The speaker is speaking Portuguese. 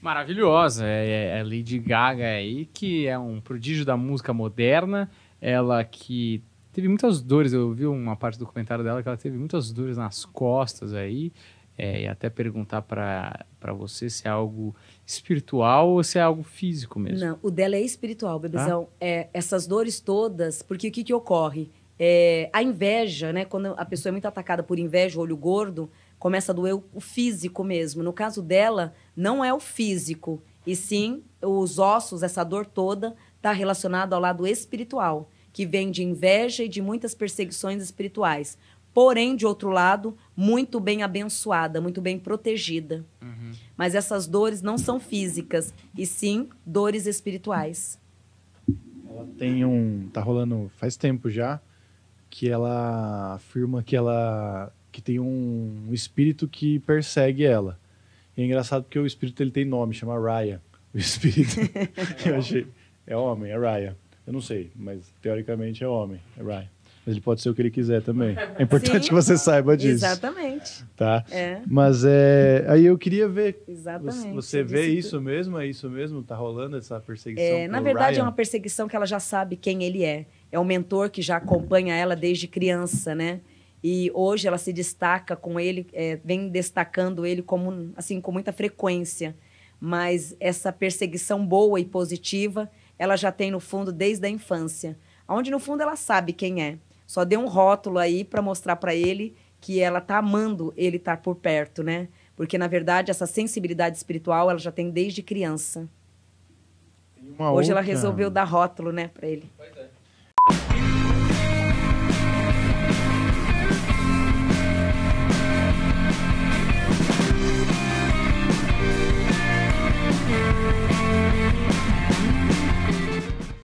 Maravilhosa. É, é, é Lady Gaga aí, que é um prodígio da música moderna. Ela que teve muitas dores. Eu vi uma parte do comentário dela que ela teve muitas dores nas costas aí. É, e até perguntar para você se é algo espiritual ou se é algo físico mesmo. Não, o dela é espiritual, bebezão. Ah? É, essas dores todas, porque o que, que ocorre? É, a inveja, né? Quando a pessoa é muito atacada por inveja, olho gordo, começa a doer o físico mesmo. No caso dela, não é o físico, e sim os ossos, essa dor toda, está relacionada ao lado espiritual, que vem de inveja e de muitas perseguições espirituais. Porém, de outro lado, muito bem abençoada, muito bem protegida. Uhum. Mas essas dores não são físicas, e sim dores espirituais. Ela tem um. Tá rolando faz tempo já que ela afirma que ela que tem um, um espírito que persegue ela. E é engraçado porque o espírito ele tem nome, chama Raya. O espírito. É, achei, é homem, é Raya. Eu não sei, mas teoricamente é homem, é Raya. Mas ele pode ser o que ele quiser também. É importante Sim, que você saiba disso. Exatamente. Tá? É. Mas é. Aí eu queria ver. Exatamente. Você vê isso mesmo? É isso mesmo? Tá rolando essa perseguição? É, na verdade, Ryan? é uma perseguição que ela já sabe quem ele é é um mentor que já acompanha ela desde criança, né? E hoje ela se destaca com ele, é, vem destacando ele como, assim, com muita frequência. Mas essa perseguição boa e positiva, ela já tem no fundo desde a infância, onde no fundo ela sabe quem é. Só deu um rótulo aí para mostrar para ele que ela tá amando ele estar tá por perto, né? Porque na verdade essa sensibilidade espiritual ela já tem desde criança. Hoje outra... ela resolveu dar rótulo, né, para ele. Pois é.